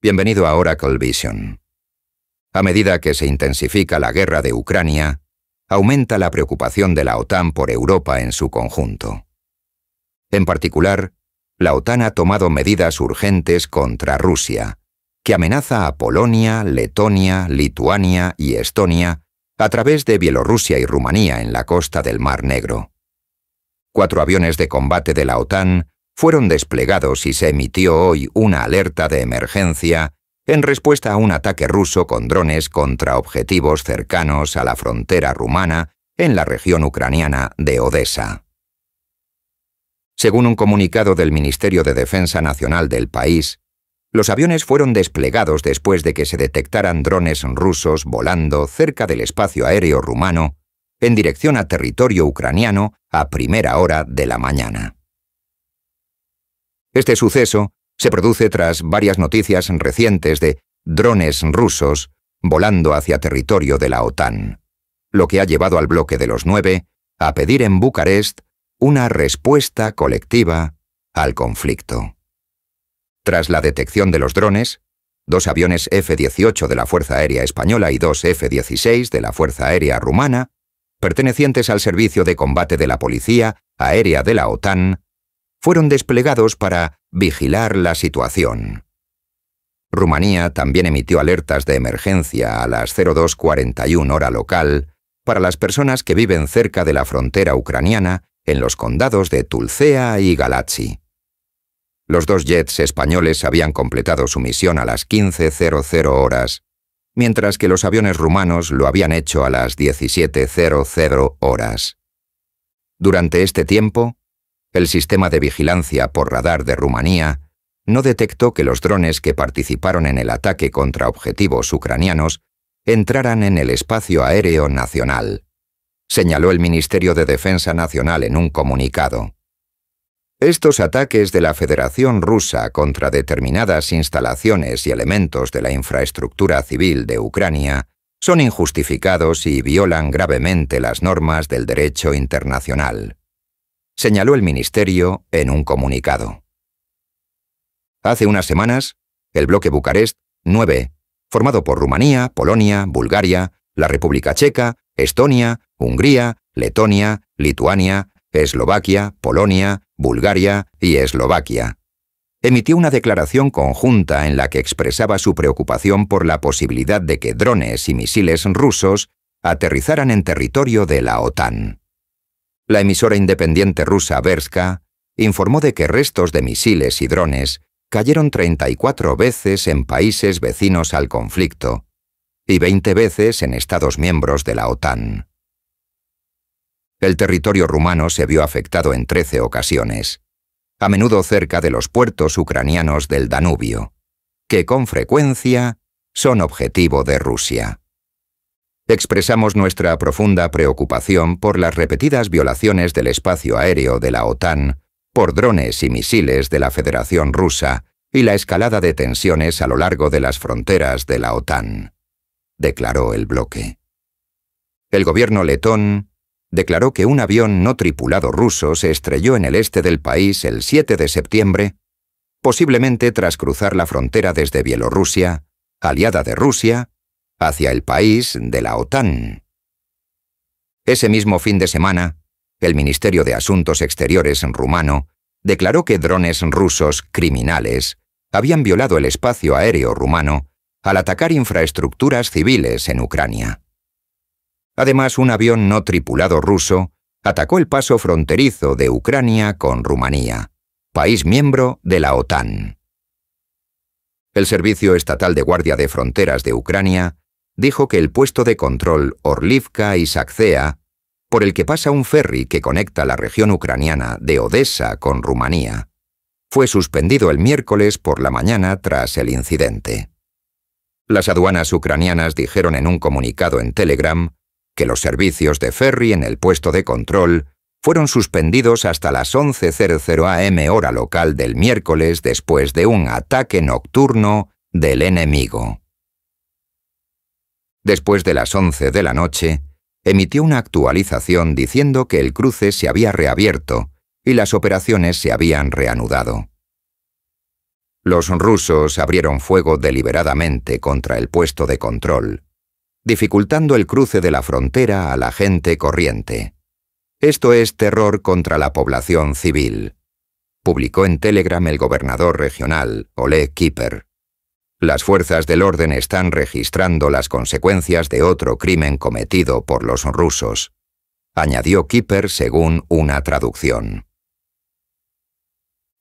Bienvenido a Oracle Vision. A medida que se intensifica la guerra de Ucrania, aumenta la preocupación de la OTAN por Europa en su conjunto. En particular, la OTAN ha tomado medidas urgentes contra Rusia, que amenaza a Polonia, Letonia, Lituania y Estonia a través de Bielorrusia y Rumanía en la costa del Mar Negro. Cuatro aviones de combate de la OTAN fueron desplegados y se emitió hoy una alerta de emergencia en respuesta a un ataque ruso con drones contra objetivos cercanos a la frontera rumana en la región ucraniana de Odessa. Según un comunicado del Ministerio de Defensa Nacional del país, los aviones fueron desplegados después de que se detectaran drones rusos volando cerca del espacio aéreo rumano en dirección a territorio ucraniano a primera hora de la mañana. Este suceso se produce tras varias noticias recientes de drones rusos volando hacia territorio de la OTAN, lo que ha llevado al bloque de los nueve a pedir en Bucarest una respuesta colectiva al conflicto. Tras la detección de los drones, dos aviones F-18 de la Fuerza Aérea Española y dos F-16 de la Fuerza Aérea Rumana, pertenecientes al Servicio de Combate de la Policía Aérea de la OTAN, fueron desplegados para vigilar la situación. Rumanía también emitió alertas de emergencia a las 0241 hora local para las personas que viven cerca de la frontera ucraniana en los condados de Tulcea y Galați. Los dos jets españoles habían completado su misión a las 15.00 horas, mientras que los aviones rumanos lo habían hecho a las 17.00 horas. Durante este tiempo, el sistema de vigilancia por radar de Rumanía no detectó que los drones que participaron en el ataque contra objetivos ucranianos entraran en el espacio aéreo nacional, señaló el Ministerio de Defensa Nacional en un comunicado. Estos ataques de la Federación Rusa contra determinadas instalaciones y elementos de la infraestructura civil de Ucrania son injustificados y violan gravemente las normas del derecho internacional señaló el Ministerio en un comunicado. Hace unas semanas, el bloque Bucarest 9, formado por Rumanía, Polonia, Bulgaria, la República Checa, Estonia, Hungría, Letonia, Lituania, Eslovaquia, Polonia, Bulgaria y Eslovaquia, emitió una declaración conjunta en la que expresaba su preocupación por la posibilidad de que drones y misiles rusos aterrizaran en territorio de la OTAN la emisora independiente rusa Verska informó de que restos de misiles y drones cayeron 34 veces en países vecinos al conflicto y 20 veces en Estados miembros de la OTAN. El territorio rumano se vio afectado en 13 ocasiones, a menudo cerca de los puertos ucranianos del Danubio, que con frecuencia son objetivo de Rusia expresamos nuestra profunda preocupación por las repetidas violaciones del espacio aéreo de la OTAN, por drones y misiles de la Federación Rusa y la escalada de tensiones a lo largo de las fronteras de la OTAN, declaró el bloque. El gobierno letón declaró que un avión no tripulado ruso se estrelló en el este del país el 7 de septiembre, posiblemente tras cruzar la frontera desde Bielorrusia, aliada de Rusia, hacia el país de la OTAN. Ese mismo fin de semana, el Ministerio de Asuntos Exteriores rumano declaró que drones rusos criminales habían violado el espacio aéreo rumano al atacar infraestructuras civiles en Ucrania. Además, un avión no tripulado ruso atacó el paso fronterizo de Ucrania con Rumanía, país miembro de la OTAN. El Servicio Estatal de Guardia de Fronteras de Ucrania dijo que el puesto de control Orlivka y Saccea, por el que pasa un ferry que conecta la región ucraniana de Odessa con Rumanía, fue suspendido el miércoles por la mañana tras el incidente. Las aduanas ucranianas dijeron en un comunicado en Telegram que los servicios de ferry en el puesto de control fueron suspendidos hasta las 11.00 am hora local del miércoles después de un ataque nocturno del enemigo después de las 11 de la noche, emitió una actualización diciendo que el cruce se había reabierto y las operaciones se habían reanudado. Los rusos abrieron fuego deliberadamente contra el puesto de control, dificultando el cruce de la frontera a la gente corriente. Esto es terror contra la población civil, publicó en Telegram el gobernador regional, Oleg Kipper. Las fuerzas del orden están registrando las consecuencias de otro crimen cometido por los rusos, añadió Kiper, según una traducción.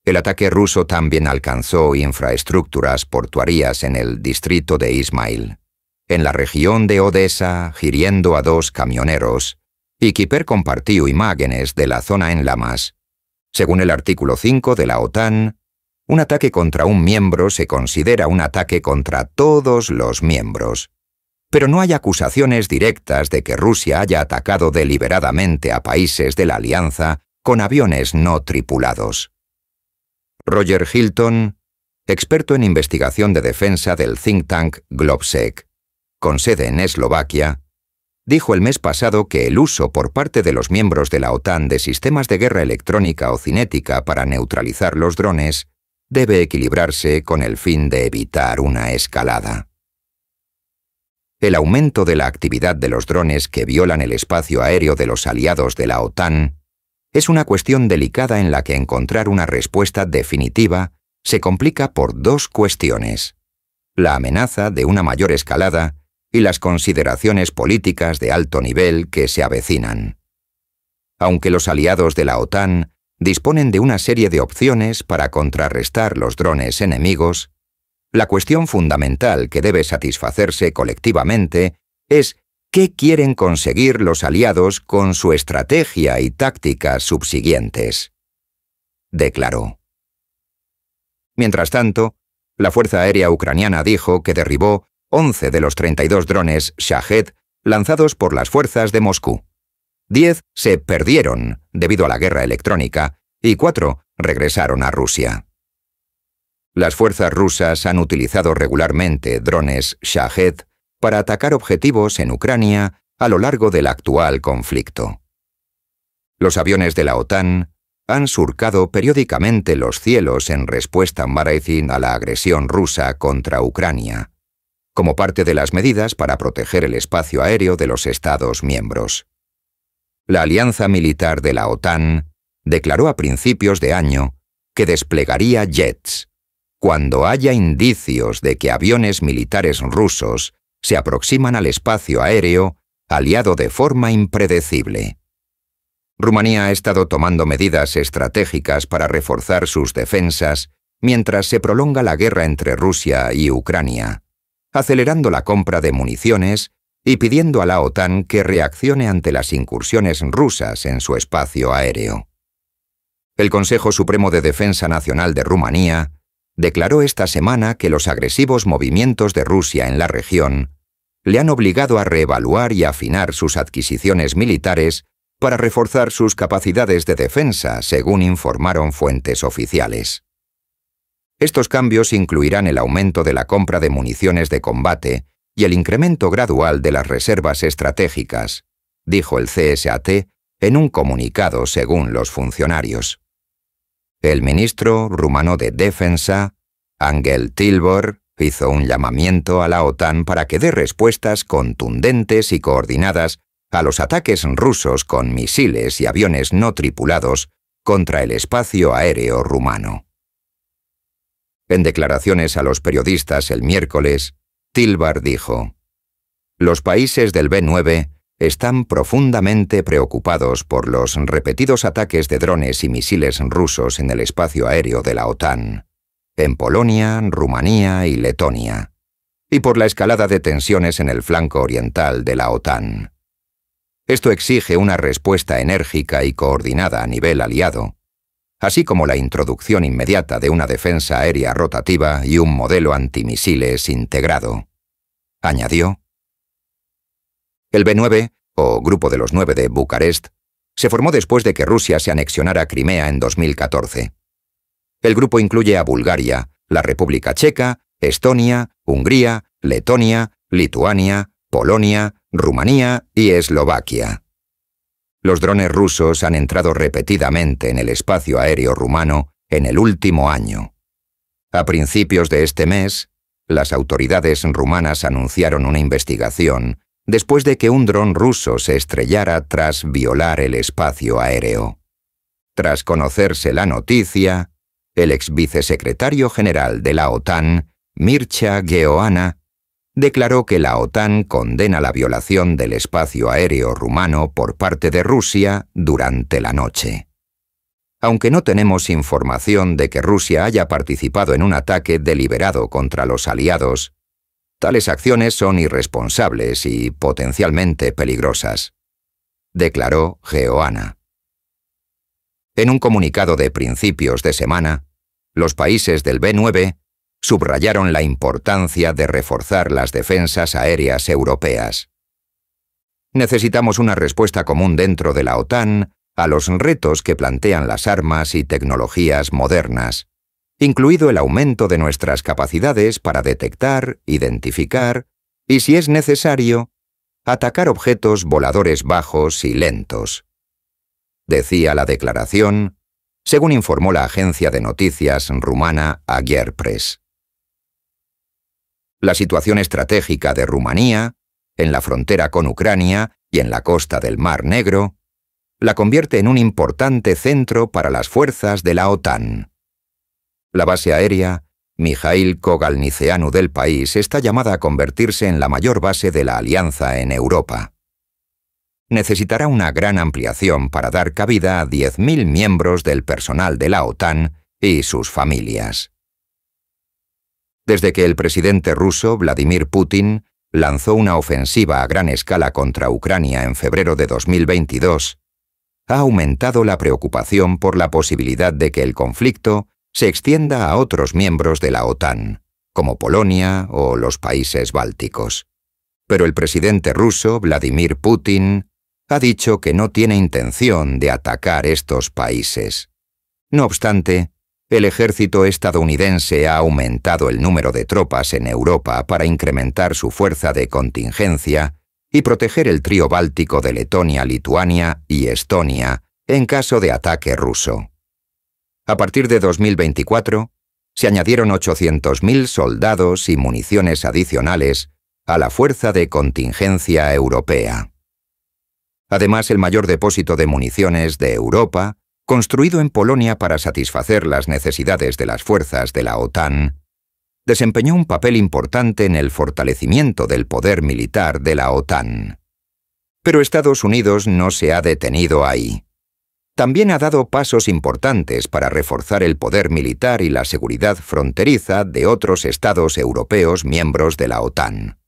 El ataque ruso también alcanzó infraestructuras portuarias en el distrito de Ismail, en la región de Odessa, giriendo a dos camioneros, y Kiper compartió imágenes de la zona en lamas. Según el artículo 5 de la OTAN, un ataque contra un miembro se considera un ataque contra todos los miembros. Pero no hay acusaciones directas de que Rusia haya atacado deliberadamente a países de la alianza con aviones no tripulados. Roger Hilton, experto en investigación de defensa del think tank Globsec, con sede en Eslovaquia, dijo el mes pasado que el uso por parte de los miembros de la OTAN de sistemas de guerra electrónica o cinética para neutralizar los drones debe equilibrarse con el fin de evitar una escalada. El aumento de la actividad de los drones que violan el espacio aéreo de los aliados de la OTAN es una cuestión delicada en la que encontrar una respuesta definitiva se complica por dos cuestiones. La amenaza de una mayor escalada y las consideraciones políticas de alto nivel que se avecinan. Aunque los aliados de la OTAN disponen de una serie de opciones para contrarrestar los drones enemigos, la cuestión fundamental que debe satisfacerse colectivamente es qué quieren conseguir los aliados con su estrategia y tácticas subsiguientes. Declaró. Mientras tanto, la Fuerza Aérea Ucraniana dijo que derribó 11 de los 32 drones Shahed lanzados por las fuerzas de Moscú. Diez se perdieron debido a la guerra electrónica y cuatro regresaron a Rusia. Las fuerzas rusas han utilizado regularmente drones Shahed para atacar objetivos en Ucrania a lo largo del actual conflicto. Los aviones de la OTAN han surcado periódicamente los cielos en respuesta Fin a la agresión rusa contra Ucrania, como parte de las medidas para proteger el espacio aéreo de los Estados miembros la alianza militar de la OTAN declaró a principios de año que desplegaría jets cuando haya indicios de que aviones militares rusos se aproximan al espacio aéreo aliado de forma impredecible. Rumanía ha estado tomando medidas estratégicas para reforzar sus defensas mientras se prolonga la guerra entre Rusia y Ucrania, acelerando la compra de municiones y pidiendo a la OTAN que reaccione ante las incursiones rusas en su espacio aéreo. El Consejo Supremo de Defensa Nacional de Rumanía declaró esta semana que los agresivos movimientos de Rusia en la región le han obligado a reevaluar y afinar sus adquisiciones militares para reforzar sus capacidades de defensa, según informaron fuentes oficiales. Estos cambios incluirán el aumento de la compra de municiones de combate y el incremento gradual de las reservas estratégicas, dijo el CSAT en un comunicado según los funcionarios. El ministro rumano de Defensa, Angel Tilbor, hizo un llamamiento a la OTAN para que dé respuestas contundentes y coordinadas a los ataques rusos con misiles y aviones no tripulados contra el espacio aéreo rumano. En declaraciones a los periodistas el miércoles, Tilbar dijo, Los países del B9 están profundamente preocupados por los repetidos ataques de drones y misiles rusos en el espacio aéreo de la OTAN, en Polonia, Rumanía y Letonia, y por la escalada de tensiones en el flanco oriental de la OTAN. Esto exige una respuesta enérgica y coordinada a nivel aliado, así como la introducción inmediata de una defensa aérea rotativa y un modelo antimisiles integrado añadió. El B9, o Grupo de los Nueve de Bucarest, se formó después de que Rusia se anexionara Crimea en 2014. El grupo incluye a Bulgaria, la República Checa, Estonia, Hungría, Letonia, Lituania, Polonia, Rumanía y Eslovaquia. Los drones rusos han entrado repetidamente en el espacio aéreo rumano en el último año. A principios de este mes, las autoridades rumanas anunciaron una investigación después de que un dron ruso se estrellara tras violar el espacio aéreo. Tras conocerse la noticia, el ex vicesecretario general de la OTAN, Mircha Geoana, declaró que la OTAN condena la violación del espacio aéreo rumano por parte de Rusia durante la noche aunque no tenemos información de que Rusia haya participado en un ataque deliberado contra los aliados, tales acciones son irresponsables y potencialmente peligrosas, declaró Geoana. En un comunicado de principios de semana, los países del B9 subrayaron la importancia de reforzar las defensas aéreas europeas. Necesitamos una respuesta común dentro de la OTAN a los retos que plantean las armas y tecnologías modernas, incluido el aumento de nuestras capacidades para detectar, identificar y, si es necesario, atacar objetos voladores bajos y lentos. Decía la declaración, según informó la agencia de noticias rumana Press. La situación estratégica de Rumanía, en la frontera con Ucrania y en la costa del Mar Negro, la convierte en un importante centro para las fuerzas de la OTAN. La base aérea Mijail Kogalniceanu del país está llamada a convertirse en la mayor base de la alianza en Europa. Necesitará una gran ampliación para dar cabida a 10.000 miembros del personal de la OTAN y sus familias. Desde que el presidente ruso Vladimir Putin lanzó una ofensiva a gran escala contra Ucrania en febrero de 2022, ha aumentado la preocupación por la posibilidad de que el conflicto se extienda a otros miembros de la OTAN, como Polonia o los países bálticos. Pero el presidente ruso, Vladimir Putin, ha dicho que no tiene intención de atacar estos países. No obstante, el ejército estadounidense ha aumentado el número de tropas en Europa para incrementar su fuerza de contingencia y proteger el trío báltico de Letonia, Lituania y Estonia en caso de ataque ruso. A partir de 2024, se añadieron 800.000 soldados y municiones adicionales a la Fuerza de Contingencia Europea. Además, el mayor depósito de municiones de Europa, construido en Polonia para satisfacer las necesidades de las fuerzas de la OTAN, desempeñó un papel importante en el fortalecimiento del poder militar de la OTAN. Pero Estados Unidos no se ha detenido ahí. También ha dado pasos importantes para reforzar el poder militar y la seguridad fronteriza de otros estados europeos miembros de la OTAN.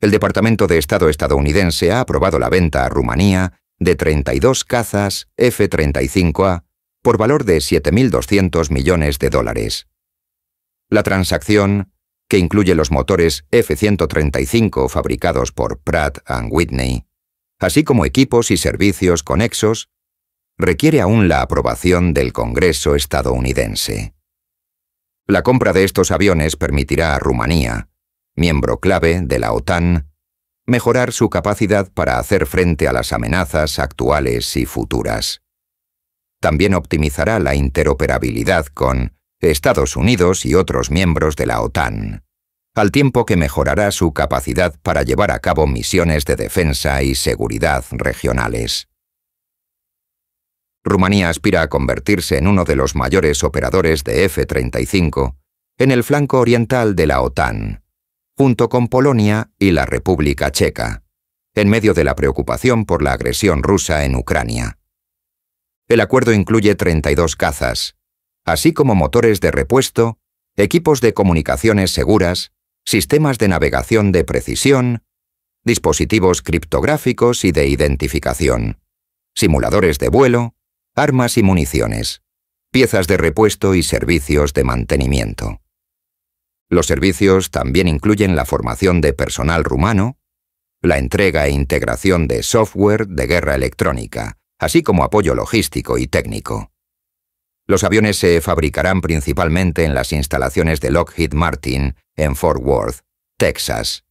El Departamento de Estado estadounidense ha aprobado la venta a Rumanía de 32 cazas F-35A por valor de 7.200 millones de dólares la transacción, que incluye los motores F-135 fabricados por Pratt Whitney, así como equipos y servicios conexos, requiere aún la aprobación del Congreso estadounidense. La compra de estos aviones permitirá a Rumanía, miembro clave de la OTAN, mejorar su capacidad para hacer frente a las amenazas actuales y futuras. También optimizará la interoperabilidad con Estados Unidos y otros miembros de la OTAN, al tiempo que mejorará su capacidad para llevar a cabo misiones de defensa y seguridad regionales. Rumanía aspira a convertirse en uno de los mayores operadores de F-35 en el flanco oriental de la OTAN, junto con Polonia y la República Checa, en medio de la preocupación por la agresión rusa en Ucrania. El acuerdo incluye 32 cazas, así como motores de repuesto, equipos de comunicaciones seguras, sistemas de navegación de precisión, dispositivos criptográficos y de identificación, simuladores de vuelo, armas y municiones, piezas de repuesto y servicios de mantenimiento. Los servicios también incluyen la formación de personal rumano, la entrega e integración de software de guerra electrónica, así como apoyo logístico y técnico. Los aviones se fabricarán principalmente en las instalaciones de Lockheed Martin en Fort Worth, Texas.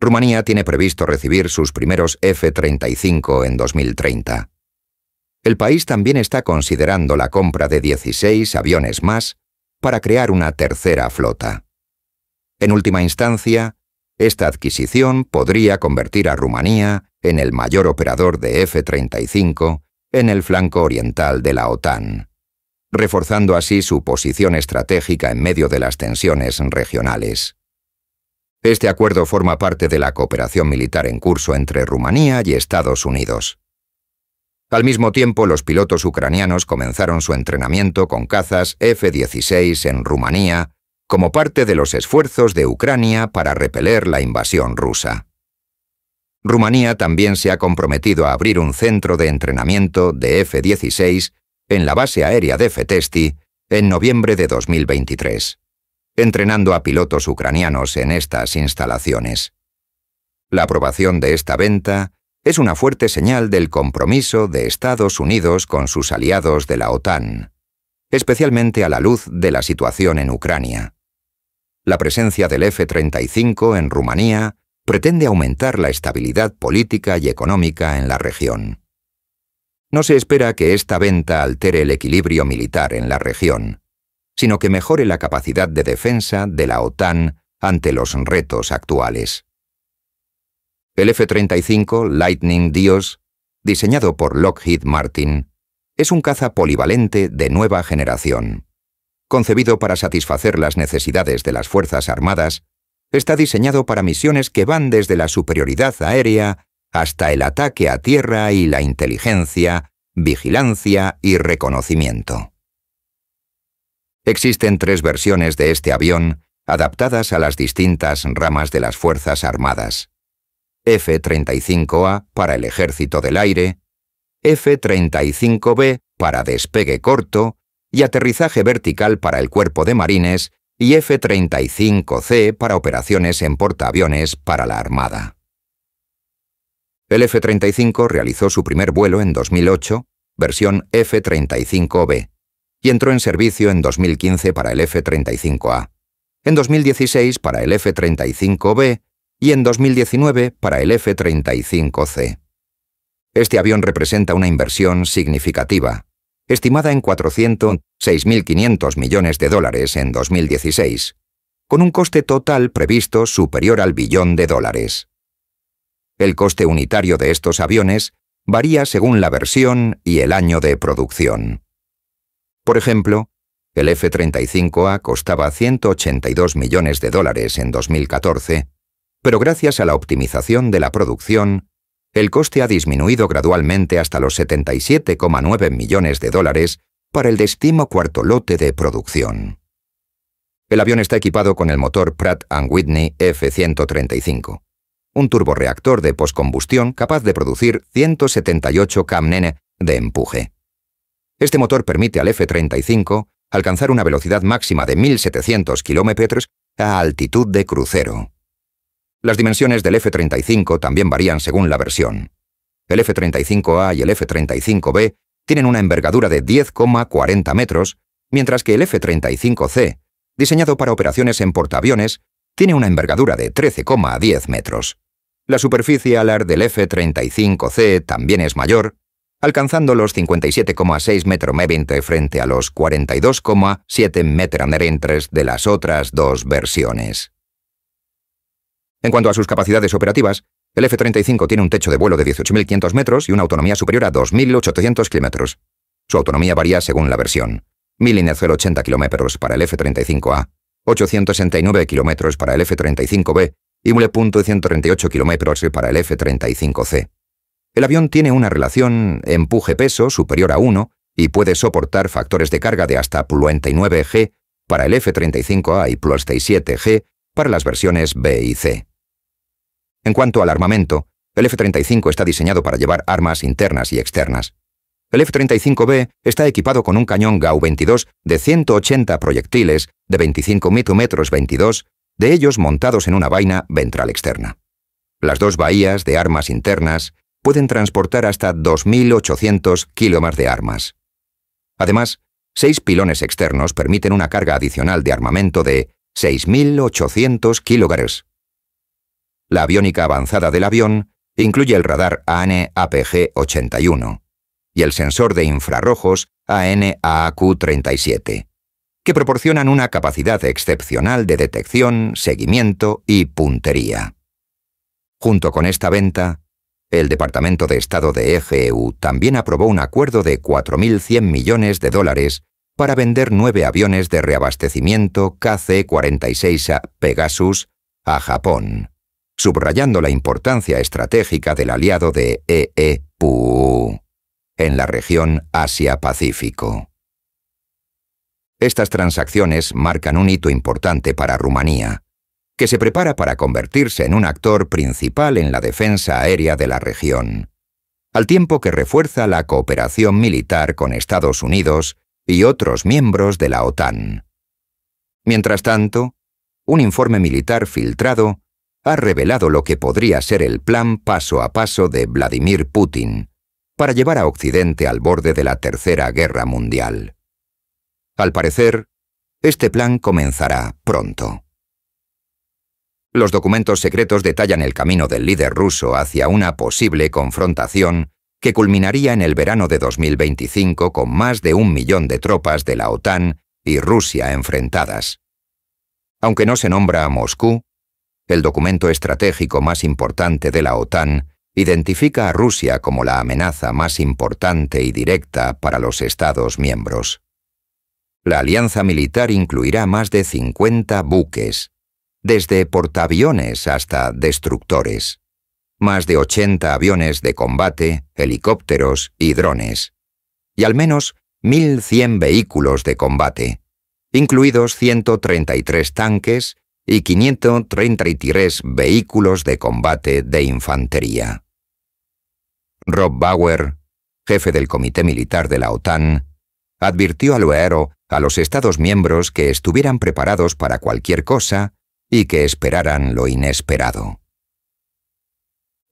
Rumanía tiene previsto recibir sus primeros F-35 en 2030. El país también está considerando la compra de 16 aviones más para crear una tercera flota. En última instancia, esta adquisición podría convertir a Rumanía en el mayor operador de F-35 en el flanco oriental de la OTAN reforzando así su posición estratégica en medio de las tensiones regionales. Este acuerdo forma parte de la cooperación militar en curso entre Rumanía y Estados Unidos. Al mismo tiempo, los pilotos ucranianos comenzaron su entrenamiento con cazas F-16 en Rumanía como parte de los esfuerzos de Ucrania para repeler la invasión rusa. Rumanía también se ha comprometido a abrir un centro de entrenamiento de F-16 en la base aérea de Fetesti en noviembre de 2023, entrenando a pilotos ucranianos en estas instalaciones. La aprobación de esta venta es una fuerte señal del compromiso de Estados Unidos con sus aliados de la OTAN, especialmente a la luz de la situación en Ucrania. La presencia del F-35 en Rumanía pretende aumentar la estabilidad política y económica en la región. No se espera que esta venta altere el equilibrio militar en la región, sino que mejore la capacidad de defensa de la OTAN ante los retos actuales. El F-35 Lightning Dios, diseñado por Lockheed Martin, es un caza polivalente de nueva generación. Concebido para satisfacer las necesidades de las Fuerzas Armadas, está diseñado para misiones que van desde la superioridad aérea hasta el ataque a tierra y la inteligencia, vigilancia y reconocimiento. Existen tres versiones de este avión adaptadas a las distintas ramas de las Fuerzas Armadas. F-35A para el Ejército del Aire, F-35B para despegue corto y aterrizaje vertical para el Cuerpo de Marines y F-35C para operaciones en portaaviones para la Armada. El F-35 realizó su primer vuelo en 2008, versión F-35B, y entró en servicio en 2015 para el F-35A, en 2016 para el F-35B y en 2019 para el F-35C. Este avión representa una inversión significativa, estimada en 406.500 millones de dólares en 2016, con un coste total previsto superior al billón de dólares. El coste unitario de estos aviones varía según la versión y el año de producción. Por ejemplo, el F-35A costaba 182 millones de dólares en 2014, pero gracias a la optimización de la producción, el coste ha disminuido gradualmente hasta los 77,9 millones de dólares para el décimo cuarto lote de producción. El avión está equipado con el motor Pratt Whitney F-135 un turborreactor de poscombustión capaz de producir 178 kmn de empuje. Este motor permite al F-35 alcanzar una velocidad máxima de 1.700 km a altitud de crucero. Las dimensiones del F-35 también varían según la versión. El F-35A y el F-35B tienen una envergadura de 10,40 metros, mientras que el F-35C, diseñado para operaciones en portaaviones, tiene una envergadura de 13,10 metros. La superficie alar del F-35C también es mayor, alcanzando los 57,6 m frente a los 42,7 m de las otras dos versiones. En cuanto a sus capacidades operativas, el F-35 tiene un techo de vuelo de 18.500 metros y una autonomía superior a 2.800 km. Su autonomía varía según la versión. 1.080 km para el F-35A, 869 km para el F-35B y punto .138 km para el F-35C. El avión tiene una relación empuje-peso superior a 1 y puede soportar factores de carga de hasta +99 G para el F-35A y 7 G para las versiones B y C. En cuanto al armamento, el F-35 está diseñado para llevar armas internas y externas. El F-35B está equipado con un cañón GAU-22 de 180 proyectiles de 25 metros 22 de ellos montados en una vaina ventral externa. Las dos bahías de armas internas pueden transportar hasta 2.800 kilómetros de armas. Además, seis pilones externos permiten una carga adicional de armamento de 6.800 kilogares La aviónica avanzada del avión incluye el radar AN APG-81 y el sensor de infrarrojos AN 37 que proporcionan una capacidad excepcional de detección, seguimiento y puntería. Junto con esta venta, el Departamento de Estado de EGEU también aprobó un acuerdo de 4.100 millones de dólares para vender nueve aviones de reabastecimiento KC-46A Pegasus a Japón, subrayando la importancia estratégica del aliado de EEPU en la región Asia-Pacífico. Estas transacciones marcan un hito importante para Rumanía, que se prepara para convertirse en un actor principal en la defensa aérea de la región, al tiempo que refuerza la cooperación militar con Estados Unidos y otros miembros de la OTAN. Mientras tanto, un informe militar filtrado ha revelado lo que podría ser el plan paso a paso de Vladimir Putin para llevar a Occidente al borde de la Tercera Guerra Mundial. Al parecer, este plan comenzará pronto. Los documentos secretos detallan el camino del líder ruso hacia una posible confrontación que culminaría en el verano de 2025 con más de un millón de tropas de la OTAN y Rusia enfrentadas. Aunque no se nombra a Moscú, el documento estratégico más importante de la OTAN identifica a Rusia como la amenaza más importante y directa para los Estados miembros la alianza militar incluirá más de 50 buques, desde portaaviones hasta destructores, más de 80 aviones de combate, helicópteros y drones, y al menos 1.100 vehículos de combate, incluidos 133 tanques y 533 vehículos de combate de infantería. Rob Bauer, jefe del Comité Militar de la OTAN, advirtió al oero a los Estados miembros que estuvieran preparados para cualquier cosa y que esperaran lo inesperado.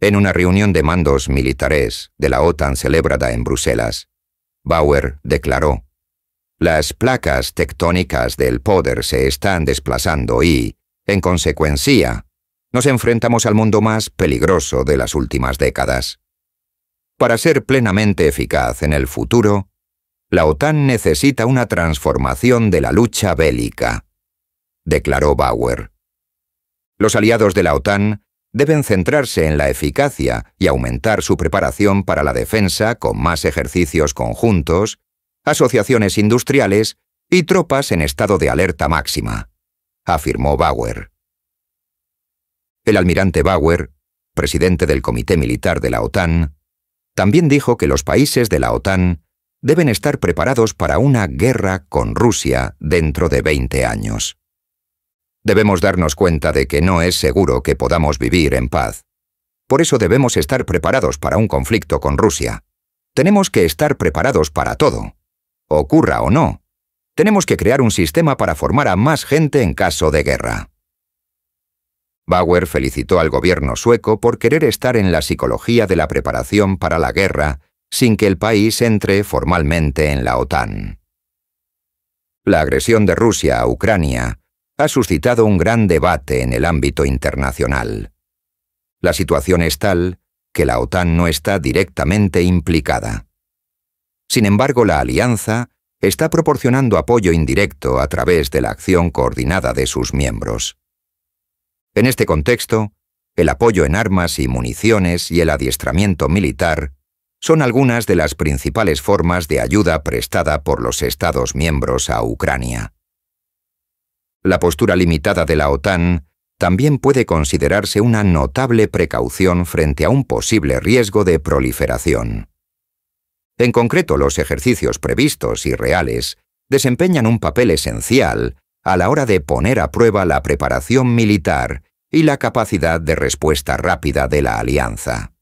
En una reunión de mandos militares de la OTAN celebrada en Bruselas, Bauer declaró, Las placas tectónicas del poder se están desplazando y, en consecuencia, nos enfrentamos al mundo más peligroso de las últimas décadas. Para ser plenamente eficaz en el futuro, la OTAN necesita una transformación de la lucha bélica, declaró Bauer. Los aliados de la OTAN deben centrarse en la eficacia y aumentar su preparación para la defensa con más ejercicios conjuntos, asociaciones industriales y tropas en estado de alerta máxima, afirmó Bauer. El almirante Bauer, presidente del Comité Militar de la OTAN, también dijo que los países de la OTAN deben estar preparados para una guerra con Rusia dentro de 20 años. Debemos darnos cuenta de que no es seguro que podamos vivir en paz. Por eso debemos estar preparados para un conflicto con Rusia. Tenemos que estar preparados para todo. Ocurra o no, tenemos que crear un sistema para formar a más gente en caso de guerra. Bauer felicitó al gobierno sueco por querer estar en la psicología de la preparación para la guerra sin que el país entre formalmente en la OTAN. La agresión de Rusia a Ucrania ha suscitado un gran debate en el ámbito internacional. La situación es tal que la OTAN no está directamente implicada. Sin embargo, la alianza está proporcionando apoyo indirecto a través de la acción coordinada de sus miembros. En este contexto, el apoyo en armas y municiones y el adiestramiento militar son algunas de las principales formas de ayuda prestada por los Estados miembros a Ucrania. La postura limitada de la OTAN también puede considerarse una notable precaución frente a un posible riesgo de proliferación. En concreto, los ejercicios previstos y reales desempeñan un papel esencial a la hora de poner a prueba la preparación militar y la capacidad de respuesta rápida de la alianza.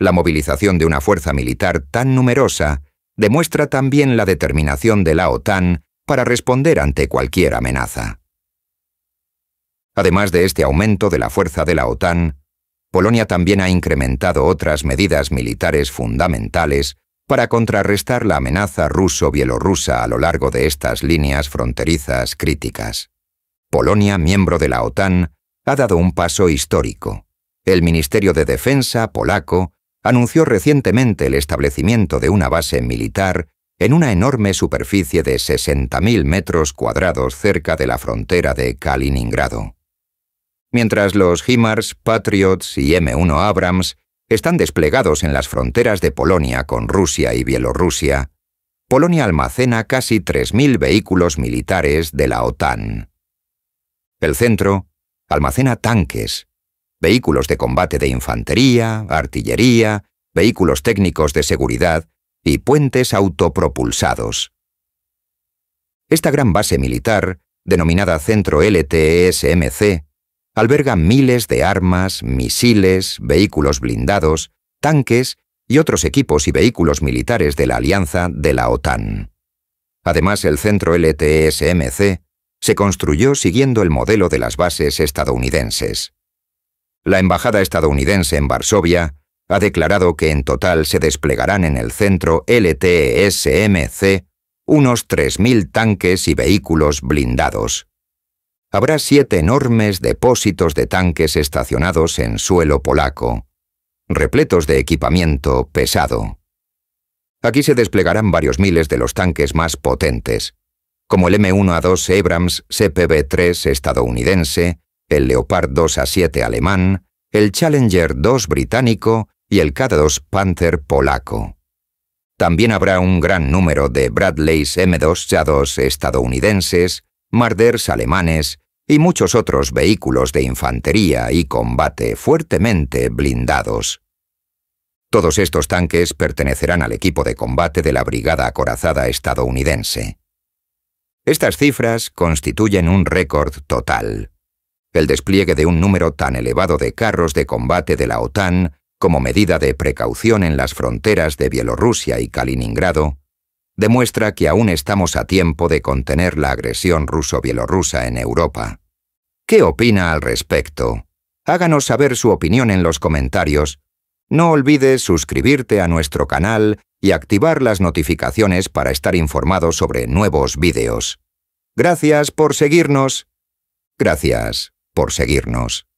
La movilización de una fuerza militar tan numerosa demuestra también la determinación de la OTAN para responder ante cualquier amenaza. Además de este aumento de la fuerza de la OTAN, Polonia también ha incrementado otras medidas militares fundamentales para contrarrestar la amenaza ruso-bielorrusa a lo largo de estas líneas fronterizas críticas. Polonia, miembro de la OTAN, ha dado un paso histórico. El Ministerio de Defensa polaco anunció recientemente el establecimiento de una base militar en una enorme superficie de 60.000 metros cuadrados cerca de la frontera de Kaliningrado. Mientras los HIMARS, Patriots y M1 Abrams están desplegados en las fronteras de Polonia con Rusia y Bielorrusia, Polonia almacena casi 3.000 vehículos militares de la OTAN. El centro almacena tanques, vehículos de combate de infantería, artillería, vehículos técnicos de seguridad y puentes autopropulsados. Esta gran base militar, denominada Centro LTSMC, e alberga miles de armas, misiles, vehículos blindados, tanques y otros equipos y vehículos militares de la Alianza de la OTAN. Además, el centro LTSMC e se construyó siguiendo el modelo de las bases estadounidenses. La embajada estadounidense en Varsovia ha declarado que en total se desplegarán en el centro LTSMC e unos 3.000 tanques y vehículos blindados. Habrá siete enormes depósitos de tanques estacionados en suelo polaco, repletos de equipamiento pesado. Aquí se desplegarán varios miles de los tanques más potentes, como el M1A2 Abrams CPB-3 estadounidense el Leopard 2 A7 alemán, el Challenger 2 británico y el K2 Panther polaco. También habrá un gran número de Bradleys M2 2 estadounidenses, Marders alemanes y muchos otros vehículos de infantería y combate fuertemente blindados. Todos estos tanques pertenecerán al equipo de combate de la Brigada Acorazada estadounidense. Estas cifras constituyen un récord total el despliegue de un número tan elevado de carros de combate de la OTAN como medida de precaución en las fronteras de Bielorrusia y Kaliningrado, demuestra que aún estamos a tiempo de contener la agresión ruso-bielorrusa en Europa. ¿Qué opina al respecto? Háganos saber su opinión en los comentarios. No olvides suscribirte a nuestro canal y activar las notificaciones para estar informado sobre nuevos vídeos. Gracias por seguirnos. Gracias por seguirnos.